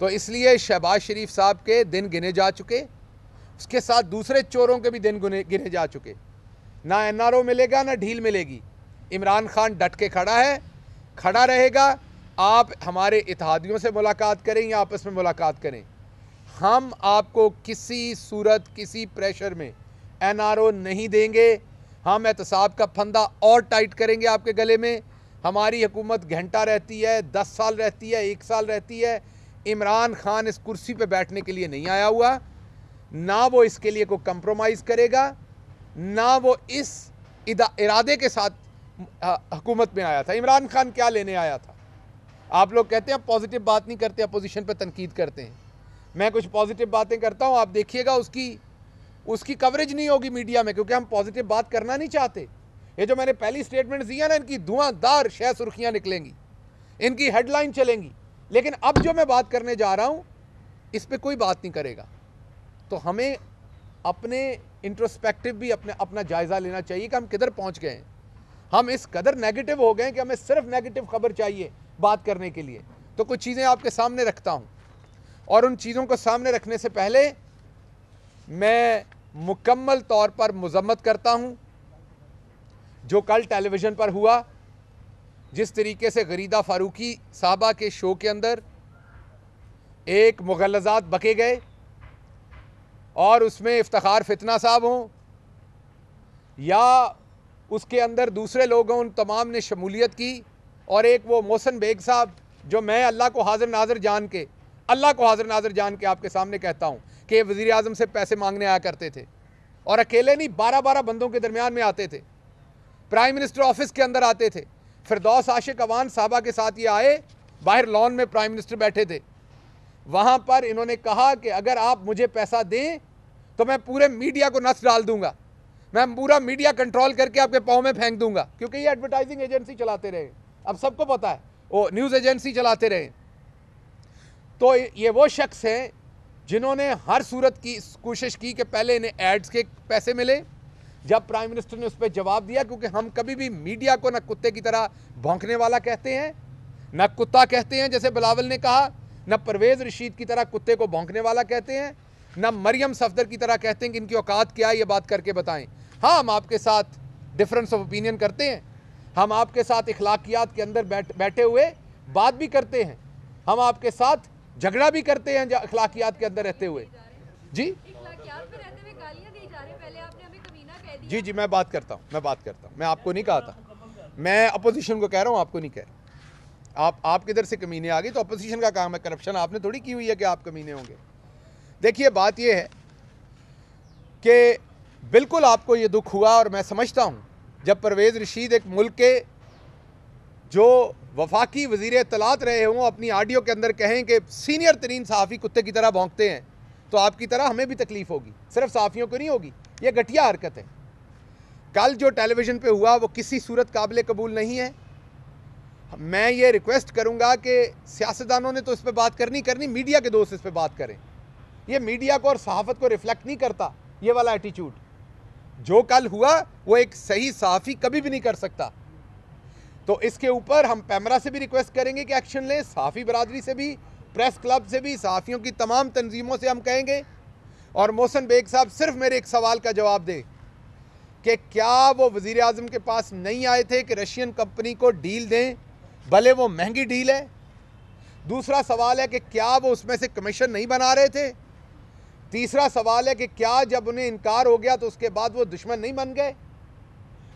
तो इसलिए शहबाज शरीफ साहब के दिन गिने जा चुके उसके साथ दूसरे चोरों के भी दिन गिने जा चुके ना एनआरओ मिलेगा ना ढील मिलेगी इमरान खान डट के खड़ा है खड़ा रहेगा आप हमारे इतिहादियों से मुलाकात करें या आपस में मुलाकात करें हम आपको किसी सूरत किसी प्रेशर में एनआरओ नहीं देंगे हम एहतसाब का फंदा और टाइट करेंगे आपके गले में हमारी हुकूमत घंटा रहती है दस साल रहती है एक साल रहती है इमरान खान इस कुर्सी पर बैठने के लिए नहीं आया हुआ ना वो इसके लिए कोई कंप्रोमाइज़ करेगा ना वो इस इरादे के साथ हुकूमत में आया था इमरान खान क्या लेने आया था आप लोग कहते हैं पॉजिटिव बात नहीं करते अपोजिशन पर तनकीद करते हैं मैं कुछ पॉजिटिव बातें करता हूँ आप देखिएगा उसकी उसकी कवरेज नहीं होगी मीडिया में क्योंकि हम पॉजिटिव बात करना नहीं चाहते ये जो मैंने पहली स्टेटमेंट दी है ना इनकी धुआंधार शह सुर्खियाँ निकलेंगी इनकी हेडलाइन चलेंगी लेकिन अब जो मैं बात करने जा रहा हूँ इस पर कोई बात नहीं करेगा तो हमें अपने इंट्रोस्पेक्टिव भी अपने अपना जायज़ा लेना चाहिए कि हम किधर पहुँच गए हैं हम इस कदर नेगेटिव हो गए कि हमें सिर्फ नेगेटिव खबर चाहिए बात करने के लिए तो कुछ चीज़ें आपके सामने रखता हूँ और उन चीज़ों को सामने रखने से पहले मैं मुकम्मल तौर पर मजम्मत करता हूँ जो कल टेलीविज़न पर हुआ जिस तरीके से गरीदा फारूकी साहबा के शो के अंदर एक मुगलजात बके गए और उसमें इफ्तार फितना साहब हों या उसके अंदर दूसरे लोग हों उन तमाम ने शमूलियत की और एक वो मोहसन बेग साहब जो मैं अल्लाह को हाजिर नाजर जान के अल्लाह को हाजिर नाजर जान के आपके सामने कहता हूँ कि वज़ी अजम से पैसे मांगने आया करते थे और अकेले नहीं बारह बारह बंदों के दरमियान में आते थे प्राइम मिनिस्टर ऑफिस के अंदर आते थे फिरदौस आशिक अवान साहबा के साथ ये आए बाहर लॉन में प्राइम मिनिस्टर बैठे थे वहाँ पर इन्होंने कहा कि अगर आप मुझे पैसा दें तो मैं पूरे मीडिया को नस डाल दूंगा मैं पूरा मीडिया कंट्रोल करके आपके पाँव में फेंक दूंगा क्योंकि ये एडवर्टाइजिंग एजेंसी चलाते रहे अब सबको पता है वो न्यूज़ एजेंसी चलाते रहे तो ये वो शख्स हैं जिन्होंने हर सूरत की कोशिश की कि पहले इन्हें एड्स के पैसे मिले जब प्राइम मिनिस्टर ने उस पर जवाब दिया क्योंकि हम कभी भी मीडिया को न कुत्ते की तरह भौंकने वाला कहते हैं न कुत्ता कहते हैं जैसे बिलावल ने कहा न परवेज़ रशीद की तरह कुत्ते को भौंकने वाला कहते हैं न मरियम सफदर की तरह कहते हैं कि इनकी औकात क्या है ये बात करके बताएं हाँ हम आपके साथ डिफरेंस ऑफ ओपिनियन करते हैं हम आपके साथ इखलाकियात के अंदर बैठ बैठे हुए बात भी करते हैं हम आपके साथ झगड़ा भी करते हैं अखलाकियात के अंदर रहते हुए जी जी जी मैं बात करता हूँ मैं बात करता हूँ मैं आपको नहीं कहा था मैं अपोजिशन को कह रहा हूँ आपको नहीं कह रहा आप आप किधर से कमीने आ गई तो अपोजिशन का काम है करप्शन आपने थोड़ी की हुई है कि आप कमीने होंगे देखिए बात यह है कि बिल्कुल आपको ये दुख हुआ और मैं समझता हूँ जब परवेज़ रशीद एक मुल्क के जो वफाकी वजीर तलात रहे हों अपनी आडियो के अंदर कहें कि सीनियर तरीन सहाफ़ी कुत्ते की तरह भोंकते हैं तो आपकी तरह हमें भी तकलीफ़ होगी सिर्फ सहाफ़ियों को नहीं होगी ये घटिया हरकत है कल जो टेलीविज़न पे हुआ वो किसी सूरत काबिल कबूल नहीं है मैं ये रिक्वेस्ट करूँगा कि सियासतदानों ने तो इस पर बात करनी करनी मीडिया के दोस्त इस पर बात करें ये मीडिया को और सहाफ़त को रिफ्लेक्ट नहीं करता ये वाला एटीट्यूड जो कल हुआ वो एक सही सहाफ़ी कभी भी नहीं कर सकता तो इसके ऊपर हम पैमरा से भी रिक्वेस्ट करेंगे कि एक्शन लें सहाफ़ी बरदरी से भी प्रेस क्लब से भी सहाफ़ियों की तमाम तनजीमों से हम कहेंगे और मोहसन बेग साहब सिर्फ मेरे एक सवाल का जवाब दें कि क्या वो वज़ी अजम के पास नहीं आए थे कि रशियन कंपनी को डील दें भले वो महंगी डील है दूसरा सवाल है कि क्या वो उसमें से कमीशन नहीं बना रहे थे तीसरा सवाल है कि क्या जब उन्हें इनकार हो गया तो उसके बाद वो दुश्मन नहीं बन गए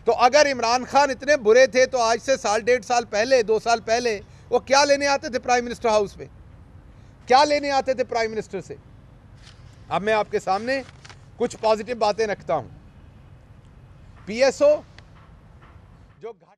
तो अगर इमरान खान इतने बुरे थे तो आज से साल डेढ़ साल पहले दो साल पहले वो क्या लेने आते थे प्राइम मिनिस्टर हाउस में क्या लेने आते थे प्राइम मिनिस्टर से अब मैं आपके सामने कुछ पॉजिटिव बातें रखता हूँ पीएसओ जो